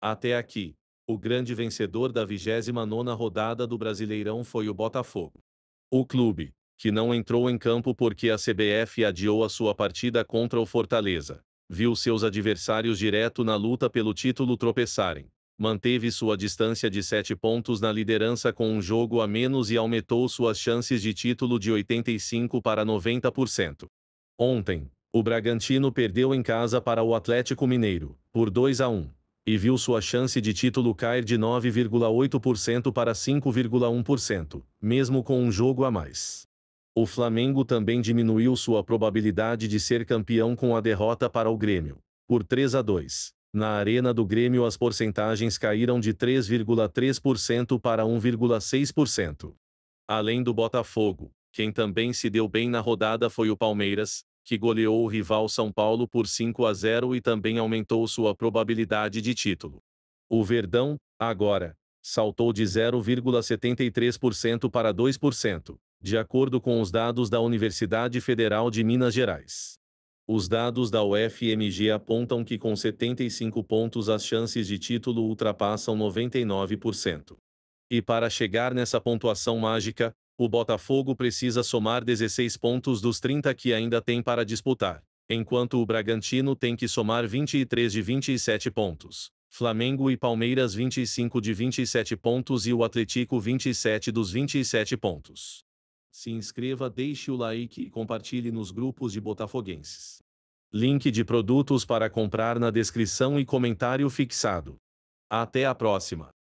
Até aqui, o grande vencedor da 29ª rodada do Brasileirão foi o Botafogo. O clube, que não entrou em campo porque a CBF adiou a sua partida contra o Fortaleza, viu seus adversários direto na luta pelo título tropeçarem. Manteve sua distância de 7 pontos na liderança com um jogo a menos e aumentou suas chances de título de 85% para 90%. Ontem, o Bragantino perdeu em casa para o Atlético Mineiro, por 2 a 1 e viu sua chance de título cair de 9,8% para 5,1%, mesmo com um jogo a mais. O Flamengo também diminuiu sua probabilidade de ser campeão com a derrota para o Grêmio, por 3 a 2. Na arena do Grêmio as porcentagens caíram de 3,3% para 1,6%. Além do Botafogo, quem também se deu bem na rodada foi o Palmeiras, que goleou o rival São Paulo por 5 a 0 e também aumentou sua probabilidade de título. O Verdão, agora, saltou de 0,73% para 2%, de acordo com os dados da Universidade Federal de Minas Gerais. Os dados da UFMG apontam que com 75 pontos as chances de título ultrapassam 99%. E para chegar nessa pontuação mágica, o Botafogo precisa somar 16 pontos dos 30 que ainda tem para disputar, enquanto o Bragantino tem que somar 23 de 27 pontos. Flamengo e Palmeiras 25 de 27 pontos e o Atlético 27 dos 27 pontos. Se inscreva, deixe o like e compartilhe nos grupos de botafoguenses. Link de produtos para comprar na descrição e comentário fixado. Até a próxima!